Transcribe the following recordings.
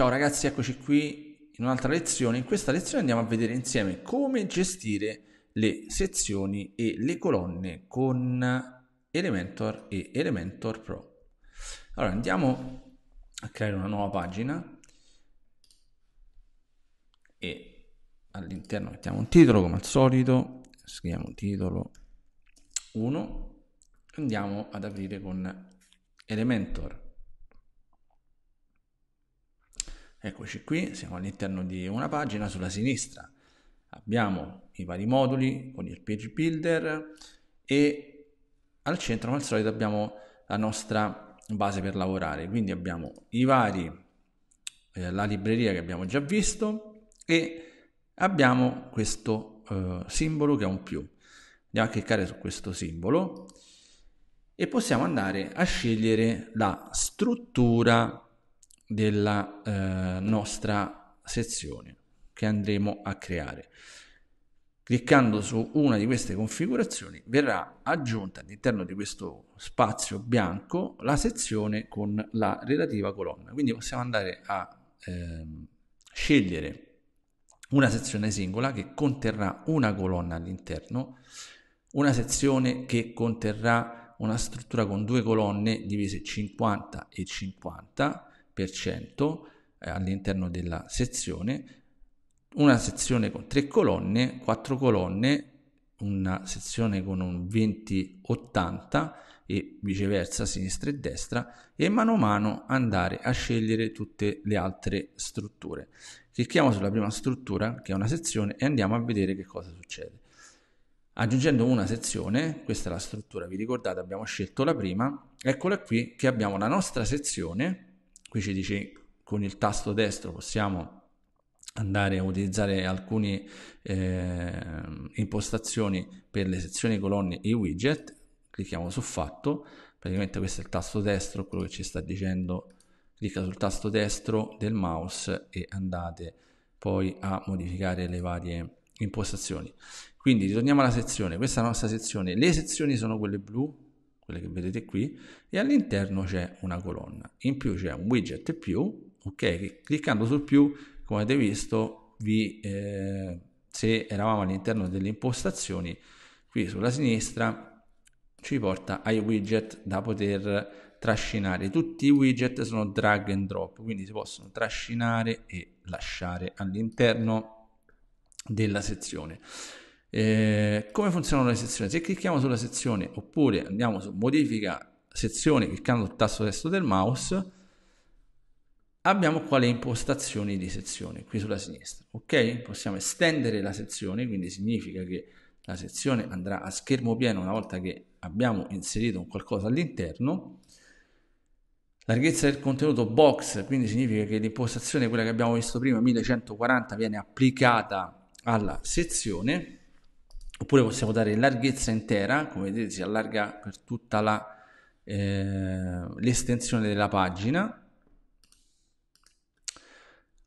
Ciao ragazzi, eccoci qui in un'altra lezione. In questa lezione andiamo a vedere insieme come gestire le sezioni e le colonne con Elementor e Elementor Pro. Allora andiamo a creare una nuova pagina e all'interno mettiamo un titolo come al solito, scriviamo titolo 1, andiamo ad aprire con Elementor Eccoci qui, siamo all'interno di una pagina sulla sinistra. Abbiamo i vari moduli con il page builder e al centro come al solito abbiamo la nostra base per lavorare. Quindi abbiamo i vari, eh, la libreria che abbiamo già visto e abbiamo questo eh, simbolo che è un più. Andiamo a cliccare su questo simbolo e possiamo andare a scegliere la struttura della eh, nostra sezione che andremo a creare. Cliccando su una di queste configurazioni verrà aggiunta all'interno di questo spazio bianco la sezione con la relativa colonna. Quindi possiamo andare a eh, scegliere una sezione singola che conterrà una colonna all'interno, una sezione che conterrà una struttura con due colonne divise 50 e 50, eh, all'interno della sezione, una sezione con tre colonne, quattro colonne, una sezione con un 20-80 e viceversa sinistra e destra e mano a mano andare a scegliere tutte le altre strutture. Clicchiamo sulla prima struttura che è una sezione e andiamo a vedere che cosa succede. Aggiungendo una sezione, questa è la struttura, vi ricordate abbiamo scelto la prima, eccola qui che abbiamo la nostra sezione qui ci dice con il tasto destro possiamo andare a utilizzare alcune eh, impostazioni per le sezioni colonne e widget clicchiamo su fatto praticamente questo è il tasto destro quello che ci sta dicendo clicca sul tasto destro del mouse e andate poi a modificare le varie impostazioni quindi ritorniamo alla sezione questa è la nostra sezione le sezioni sono quelle blu quelle che vedete qui, e all'interno c'è una colonna. In più c'è un widget più, ok? Cliccando sul più, come avete visto, vi, eh, se eravamo all'interno delle impostazioni, qui sulla sinistra ci porta ai widget da poter trascinare. Tutti i widget sono drag and drop, quindi si possono trascinare e lasciare all'interno della sezione. Eh, come funzionano le sezioni? Se clicchiamo sulla sezione oppure andiamo su modifica sezione cliccando sul tasto destro del mouse abbiamo qua le impostazioni di sezione qui sulla sinistra ok possiamo estendere la sezione quindi significa che la sezione andrà a schermo pieno una volta che abbiamo inserito qualcosa all'interno larghezza del contenuto box quindi significa che l'impostazione quella che abbiamo visto prima 1140 viene applicata alla sezione oppure possiamo dare larghezza intera, come vedete si allarga per tutta la, eh, l'estensione della pagina,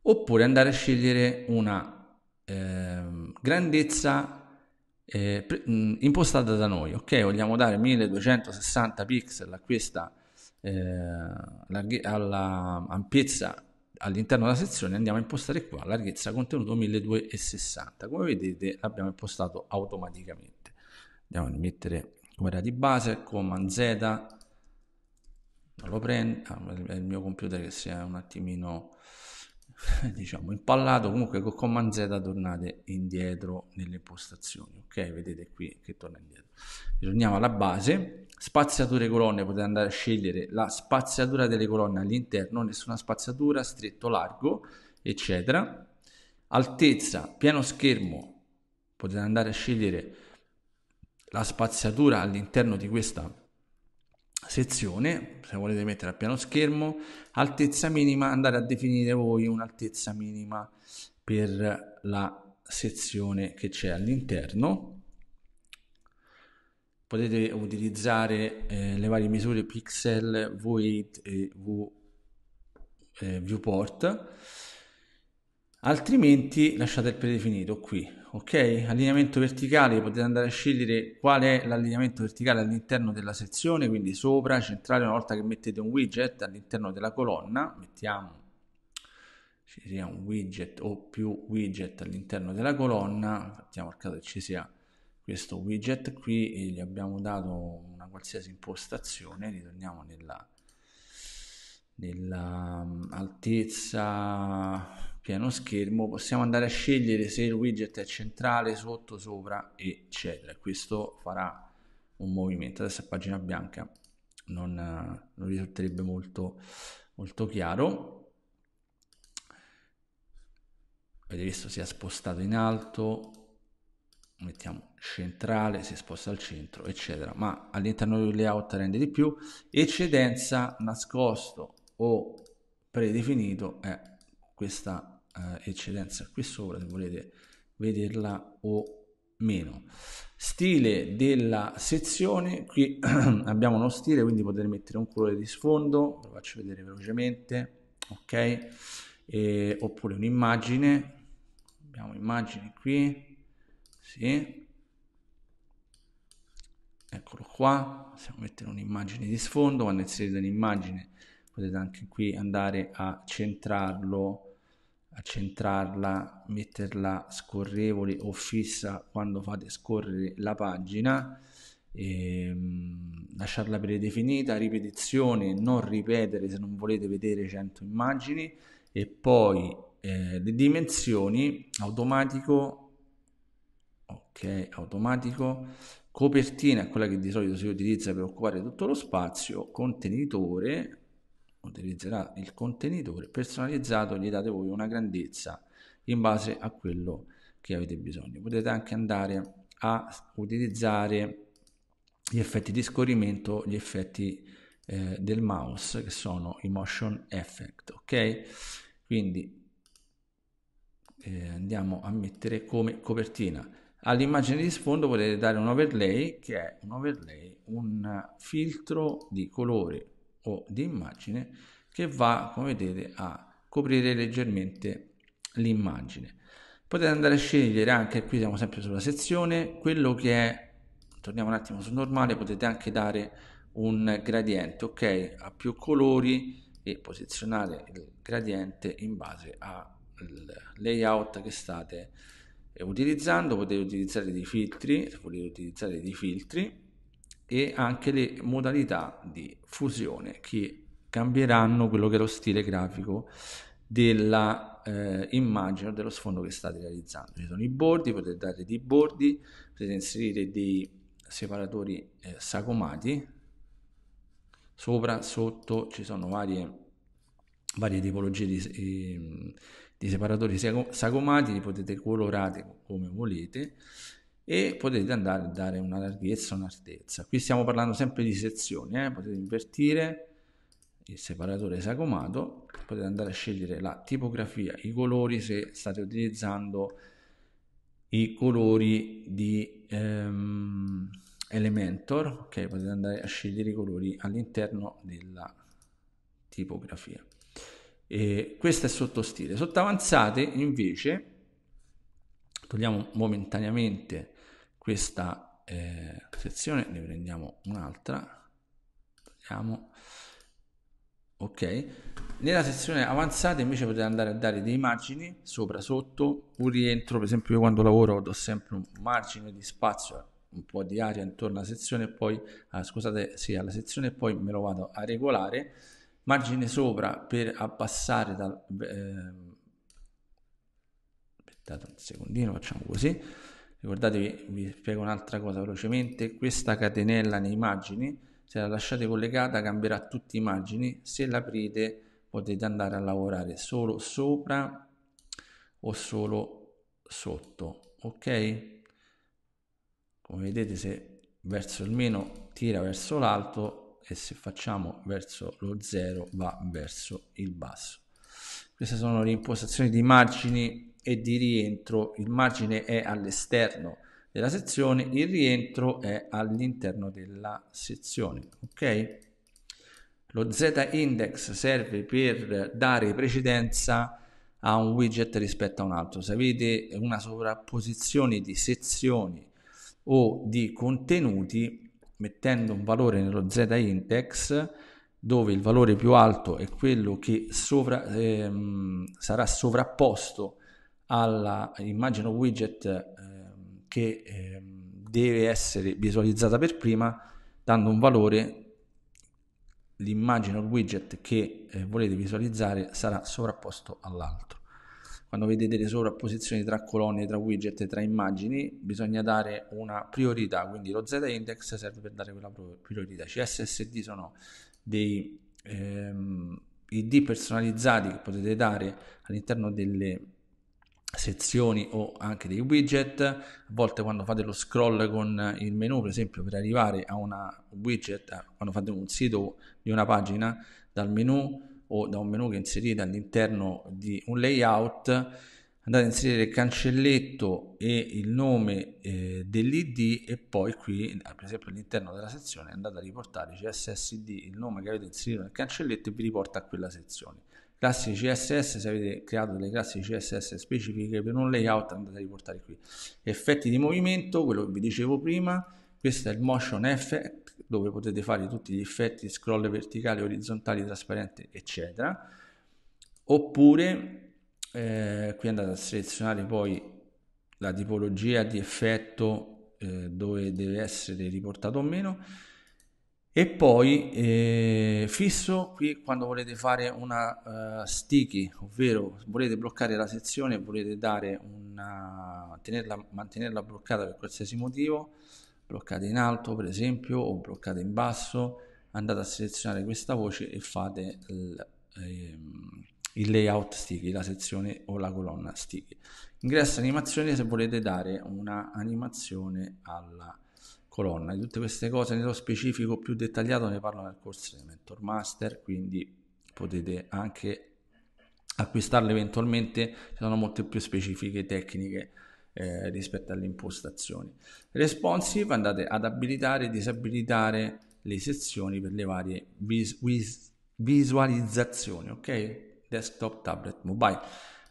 oppure andare a scegliere una eh, grandezza eh, pre- mm, impostata da noi, ok? Vogliamo dare 1260 pixel a questa eh, larghe- alla ampiezza all'interno della sezione andiamo a impostare qua larghezza contenuto 1260 come vedete l'abbiamo impostato automaticamente andiamo a mettere come era di base command z non lo prendo ah, è il mio computer che si è un attimino diciamo impallato comunque con command z tornate indietro nelle postazioni ok vedete qui che torna indietro ritorniamo alla base spaziature colonne potete andare a scegliere la spaziatura delle colonne all'interno nessuna spaziatura stretto largo eccetera altezza piano schermo potete andare a scegliere la spaziatura all'interno di questa sezione, se volete mettere a piano schermo, altezza minima, andare a definire voi un'altezza minima per la sezione che c'è all'interno. Potete utilizzare eh, le varie misure pixel, V8 e v, eh, viewport altrimenti lasciate il predefinito qui ok allineamento verticale potete andare a scegliere qual è l'allineamento verticale all'interno della sezione quindi sopra centrale una volta che mettete un widget all'interno della colonna mettiamo ci sia un widget o più widget all'interno della colonna mettiamo al caso che ci sia questo widget qui e gli abbiamo dato una qualsiasi impostazione ritorniamo nella, nella mm, altezza pieno schermo possiamo andare a scegliere se il widget è centrale, sotto, sopra, eccetera. Questo farà un movimento. Adesso a pagina bianca non, non risulterebbe molto, molto chiaro. Avete visto si è spostato in alto, mettiamo centrale, si sposta al centro, eccetera. Ma all'interno del layout rende di più. Eccedenza nascosto o predefinito è questa eh, eccedenza qui sopra se volete vederla o meno stile della sezione qui abbiamo uno stile quindi potete mettere un colore di sfondo lo faccio vedere velocemente ok e, oppure un'immagine abbiamo immagini qui sì eccolo qua possiamo mettere un'immagine di sfondo quando inserite un'immagine potete anche qui andare a centrarlo centrarla, metterla scorrevole o fissa quando fate scorrere la pagina, ehm, lasciarla predefinita, ripetizione, non ripetere se non volete vedere 100 immagini e poi eh, le dimensioni automatico, ok, automatico, copertina è quella che di solito si utilizza per occupare tutto lo spazio, contenitore, utilizzerà il contenitore personalizzato gli date voi una grandezza in base a quello che avete bisogno potete anche andare a utilizzare gli effetti di scorrimento gli effetti eh, del mouse che sono i motion effect ok quindi eh, andiamo a mettere come copertina all'immagine di sfondo potete dare un overlay che è un overlay un filtro di colore o di immagine che va, come vedete, a coprire leggermente l'immagine. Potete andare a scegliere anche, qui siamo sempre sulla sezione, quello che è, torniamo un attimo su normale, potete anche dare un gradiente, ok, a più colori e posizionare il gradiente in base al layout che state utilizzando, potete utilizzare dei filtri, se volete utilizzare dei filtri, e anche le modalità di fusione che cambieranno quello che è lo stile grafico della eh, immagine o dello sfondo che state realizzando. Ci sono i bordi, potete dare dei bordi, potete inserire dei separatori eh, sagomati, sopra, sotto, ci sono varie, varie tipologie di, eh, di separatori sagomati, li potete colorare come volete e potete andare a dare una larghezza, o un'altezza. Qui stiamo parlando sempre di sezioni, eh? potete invertire il separatore sagomato, potete andare a scegliere la tipografia, i colori se state utilizzando i colori di ehm, Elementor, ok, potete andare a scegliere i colori all'interno della tipografia. E questo è sottostile. Sotto avanzate invece togliamo momentaneamente questa eh, sezione, ne prendiamo un'altra, vediamo ok, nella sezione avanzata invece potete andare a dare dei margini sopra, sotto, un rientro, per esempio io quando lavoro do sempre un margine di spazio un po' di aria intorno alla sezione poi ah, scusate sì alla sezione poi me lo vado a regolare margine sopra per abbassare dal eh, aspettate un secondino facciamo così Ricordatevi, vi spiego un'altra cosa velocemente, questa catenella nei margini se la lasciate collegata cambierà tutti i margini se l'aprite potete andare a lavorare solo sopra o solo sotto, ok? Come vedete se verso il meno tira verso l'alto e se facciamo verso lo zero va verso il basso queste sono le impostazioni di margini e di rientro il margine è all'esterno della sezione il rientro è all'interno della sezione ok lo z index serve per dare precedenza a un widget rispetto a un altro se avete una sovrapposizione di sezioni o di contenuti mettendo un valore nello z index dove il valore più alto è quello che sovra, ehm, sarà sovrapposto alla immagine widget ehm, che ehm, deve essere visualizzata per prima, dando un valore, l'immagine widget che eh, volete visualizzare sarà sovrapposto all'altro. Quando vedete le sovrapposizioni tra colonne, tra widget e tra immagini, bisogna dare una priorità, quindi lo z-index serve per dare quella priorità, CSSD sono dei ehm, ID personalizzati che potete dare all'interno delle sezioni o anche dei widget a volte quando fate lo scroll con il menu per esempio per arrivare a una widget quando fate un sito di una pagina dal menu o da un menu che inserite all'interno di un layout andate a inserire il cancelletto e il nome eh, dell'id e poi qui per esempio all'interno della sezione andate a riportare CSSID il nome che avete inserito nel cancelletto e vi riporta a quella sezione classi CSS se avete creato delle classi CSS specifiche per un layout andate a riportare qui effetti di movimento quello che vi dicevo prima questo è il motion effect dove potete fare tutti gli effetti scroll verticali orizzontali trasparenti eccetera oppure eh, qui andate a selezionare poi la tipologia di effetto eh, dove deve essere riportato o meno e poi eh, fisso qui quando volete fare una uh, sticky ovvero volete bloccare la sezione volete dare una tenerla, mantenerla bloccata per qualsiasi motivo bloccate in alto per esempio o bloccate in basso andate a selezionare questa voce e fate il, ehm, il layout sticky, la sezione o la colonna sticky. Ingresso animazione se volete dare una animazione alla colonna. Di tutte queste cose nello specifico più dettagliato ne parlo nel corso di Mentor Master, quindi potete anche acquistarle eventualmente, ci sono molte più specifiche tecniche eh, rispetto alle impostazioni. Responsive andate ad abilitare e disabilitare le sezioni per le varie vis- vis- visualizzazioni, ok? desktop, tablet, mobile.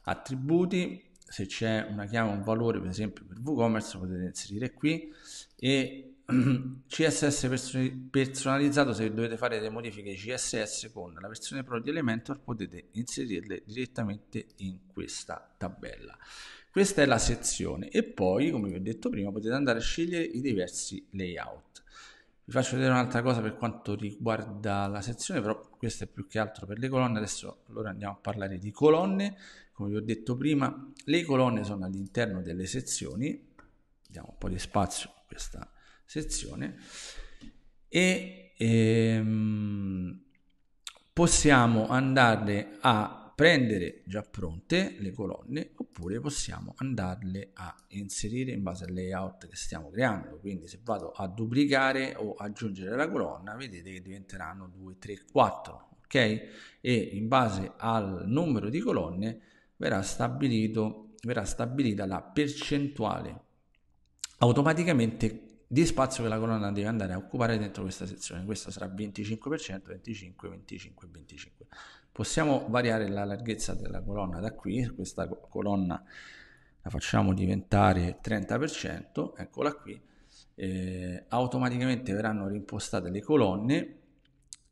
Attributi, se c'è una chiave un valore, per esempio per WooCommerce, potete inserire qui e CSS personalizzato, se dovete fare delle modifiche CSS con la versione Pro di Elementor, potete inserirle direttamente in questa tabella. Questa è la sezione e poi, come vi ho detto prima, potete andare a scegliere i diversi layout vi faccio vedere un'altra cosa per quanto riguarda la sezione però questa è più che altro per le colonne adesso allora andiamo a parlare di colonne come vi ho detto prima le colonne sono all'interno delle sezioni diamo un po' di spazio a questa sezione e ehm, possiamo andare a prendere già pronte le colonne oppure possiamo andarle a inserire in base al layout che stiamo creando quindi se vado a duplicare o aggiungere la colonna vedete che diventeranno 2 3 4 ok e in base al numero di colonne verrà stabilito verrà stabilita la percentuale automaticamente di spazio che la colonna deve andare a occupare dentro questa sezione. Questo sarà 25%, 25, 25, 25. Possiamo variare la larghezza della colonna da qui, questa colonna la facciamo diventare 30%, eccola qui, eh, automaticamente verranno rimpostate le colonne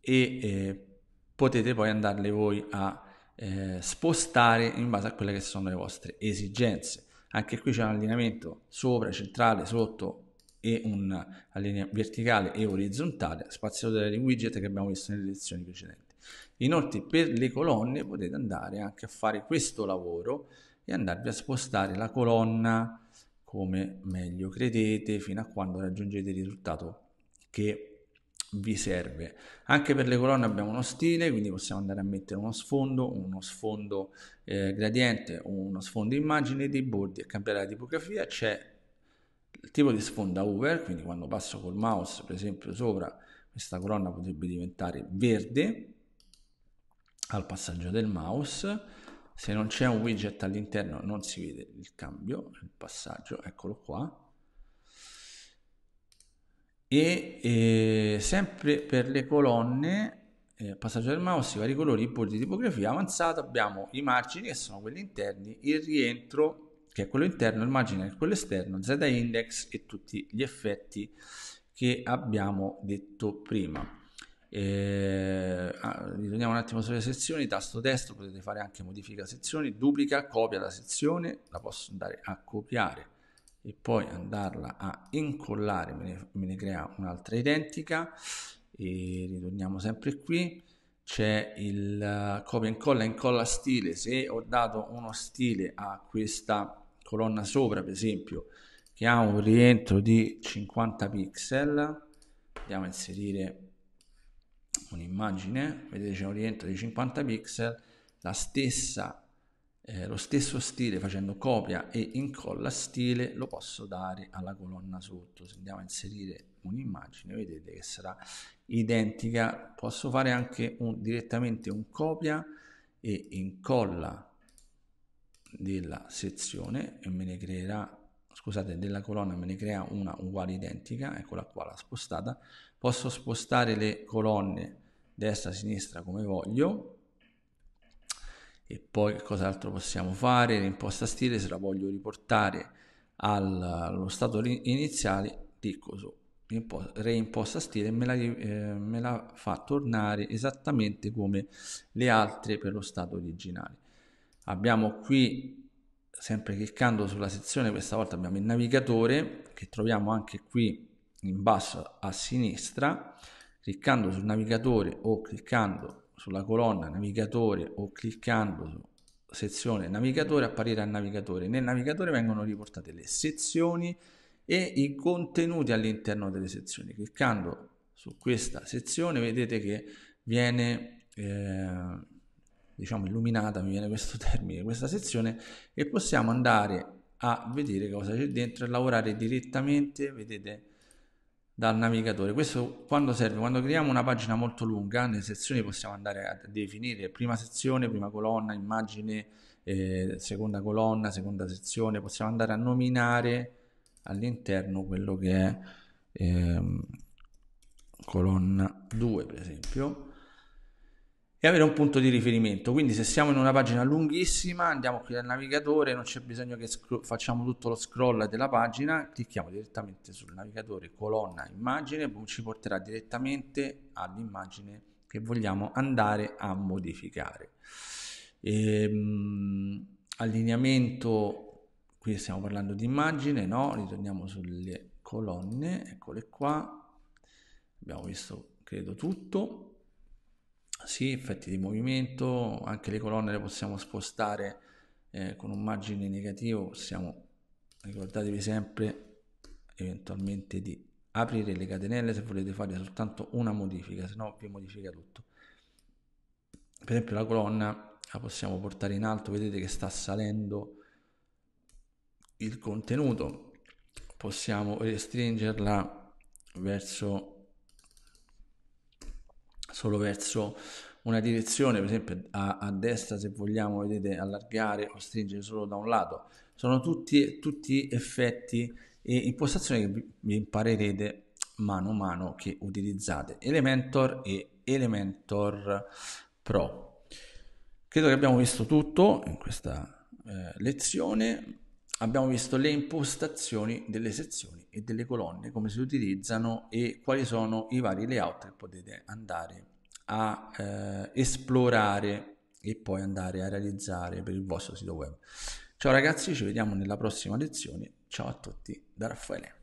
e eh, potete poi andarle voi a eh, spostare in base a quelle che sono le vostre esigenze. Anche qui c'è un allineamento sopra, centrale, sotto, e una linea verticale e orizzontale, spaziatori widget che abbiamo visto nelle lezioni precedenti. Inoltre per le colonne potete andare anche a fare questo lavoro e andarvi a spostare la colonna come meglio credete fino a quando raggiungete il risultato che vi serve. Anche per le colonne abbiamo uno stile, quindi possiamo andare a mettere uno sfondo, uno sfondo eh, gradiente, uno sfondo immagine dei bordi e cambiare la tipografia. C'è il tipo di sponda over, quindi quando passo col mouse per esempio sopra questa colonna potrebbe diventare verde al passaggio del mouse, se non c'è un widget all'interno non si vede il cambio, il passaggio, eccolo qua. E, e sempre per le colonne, eh, passaggio del mouse, i vari colori, i bordi di tipografia avanzata, abbiamo i margini che sono quelli interni, il rientro che è quello interno, il margine è quello esterno, Z index e tutti gli effetti che abbiamo detto prima. Eh, ah, ritorniamo un attimo sulle sezioni, tasto destro potete fare anche modifica sezioni, duplica, copia la sezione, la posso andare a copiare e poi andarla a incollare, me ne, me ne crea un'altra identica e ritorniamo sempre qui c'è il uh, copia incolla incolla stile se ho dato uno stile a questa colonna sopra per esempio che ha un rientro di 50 pixel andiamo a inserire un'immagine vedete c'è un rientro di 50 pixel la stessa eh, lo stesso stile facendo copia e incolla stile lo posso dare alla colonna sotto se andiamo a inserire un'immagine vedete che sarà identica posso fare anche un, direttamente un copia e incolla della sezione e me ne creerà scusate della colonna me ne crea una uguale identica eccola qua la spostata posso spostare le colonne destra sinistra come voglio e poi che cos'altro possiamo fare l'imposta stile se la voglio riportare allo stato iniziale clicco su reimposta stile me la, eh, me la fa tornare esattamente come le altre per lo stato originale abbiamo qui sempre cliccando sulla sezione questa volta abbiamo il navigatore che troviamo anche qui in basso a sinistra cliccando sul navigatore o cliccando sulla colonna navigatore o cliccando su sezione navigatore apparirà il navigatore nel navigatore vengono riportate le sezioni e i contenuti all'interno delle sezioni cliccando su questa sezione vedete che viene eh, diciamo illuminata, mi viene questo termine, questa sezione e possiamo andare a vedere cosa c'è dentro e lavorare direttamente, vedete, dal navigatore. Questo quando serve, quando creiamo una pagina molto lunga, nelle sezioni possiamo andare a definire prima sezione, prima colonna, immagine, eh, seconda colonna, seconda sezione, possiamo andare a nominare all'interno quello che è ehm, colonna 2 per esempio e avere un punto di riferimento. Quindi se siamo in una pagina lunghissima, andiamo qui al navigatore, non c'è bisogno che scro- facciamo tutto lo scroll della pagina, clicchiamo direttamente sul navigatore colonna immagine, ci porterà direttamente all'immagine che vogliamo andare a modificare. Ehm, allineamento, qui stiamo parlando di immagine, no? Ritorniamo sulle colonne, eccole qua, abbiamo visto credo tutto sì, effetti di movimento, anche le colonne le possiamo spostare eh, con un margine negativo, possiamo, ricordatevi sempre eventualmente di aprire le catenelle se volete fare soltanto una modifica, se no vi modifica tutto. Per esempio la colonna la possiamo portare in alto, vedete che sta salendo il contenuto, possiamo restringerla verso solo verso una direzione, per esempio a, a destra se vogliamo, vedete, allargare o stringere solo da un lato. Sono tutti, tutti effetti e impostazioni che vi, imparerete mano a mano che utilizzate Elementor e Elementor Pro. Credo che abbiamo visto tutto in questa eh, lezione abbiamo visto le impostazioni delle sezioni e delle colonne, come si utilizzano e quali sono i vari layout che potete andare a eh, esplorare e poi andare a realizzare per il vostro sito web. Ciao ragazzi, ci vediamo nella prossima lezione. Ciao a tutti da Raffaele.